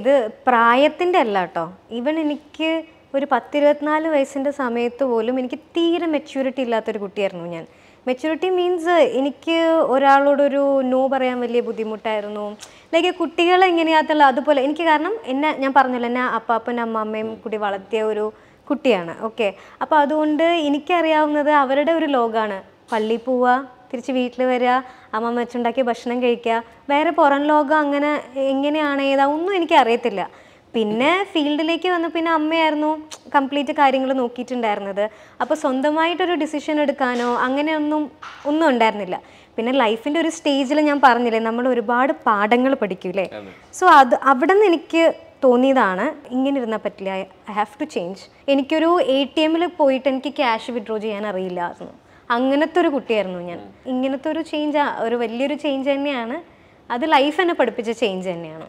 ഇത് പ്രായത്തിൻ്റെ അല്ല കേട്ടോ ഇവൻ എനിക്ക് ഒരു പത്തിരുപത്തിനാല് വയസ്സിൻ്റെ സമയത്ത് പോലും എനിക്ക് തീരെ മെച്യൂരിറ്റി ഇല്ലാത്തൊരു കുട്ടിയായിരുന്നു ഞാൻ മെച്യൂരിറ്റി മീൻസ് എനിക്ക് ഒരാളോടൊരു നോ പറയാൻ വലിയ ബുദ്ധിമുട്ടായിരുന്നു ലൈക്ക് കുട്ടികളെ എങ്ങനെയാത്തുള്ള അതുപോലെ എനിക്ക് കാരണം എന്നെ ഞാൻ പറഞ്ഞല്ലോ എന്നെ അപ്പാപ്പനും അമ്മമ്മയും കൂടി വളർത്തിയ ഒരു കുട്ടിയാണ് ഓക്കെ അപ്പോൾ അതുകൊണ്ട് എനിക്കറിയാവുന്നത് അവരുടെ ഒരു ലോകമാണ് പള്ളി പോവുക തിരിച്ച് വീട്ടിൽ വരിക അമ്മ വെച്ചുണ്ടാക്കിയ ഭക്ഷണം കഴിക്കുക വേറെ പുറം ലോകം അങ്ങനെ എങ്ങനെയാണ് ഏതാ ഒന്നും എനിക്ക് അറിയത്തില്ല പിന്നെ ഫീൽഡിലേക്ക് വന്ന് പിന്നെ അമ്മയായിരുന്നു കംപ്ലീറ്റ് കാര്യങ്ങൾ നോക്കിയിട്ടുണ്ടായിരുന്നത് അപ്പോൾ സ്വന്തമായിട്ടൊരു ഡിസിഷൻ എടുക്കാനോ അങ്ങനെയൊന്നും ഒന്നും ഉണ്ടായിരുന്നില്ല പിന്നെ ലൈഫിൻ്റെ ഒരു സ്റ്റേജിൽ ഞാൻ പറഞ്ഞില്ലേ നമ്മൾ ഒരുപാട് പാഠങ്ങൾ പഠിക്കൂലേ സോ അത് അവിടെ നിന്ന് എനിക്ക് തോന്നിയതാണ് ഇങ്ങനെ ഇരുന്നാൽ പറ്റില്ല ഐ ഹാവ് ടു ചേഞ്ച് എനിക്കൊരു എ ടി എമ്മിൽ പോയിട്ട് എനിക്ക് ക്യാഷ് വിഡ്രോ ചെയ്യാൻ അറിയില്ലായിരുന്നു അങ്ങനത്തെ ഒരു കുട്ടിയായിരുന്നു ഞാൻ ഇങ്ങനത്തെ ഒരു ചേഞ്ച് ഒരു വലിയൊരു ചേഞ്ച് തന്നെയാണ് അത് ലൈഫ് എന്നെ പഠിപ്പിച്ച ചേഞ്ച് തന്നെയാണ്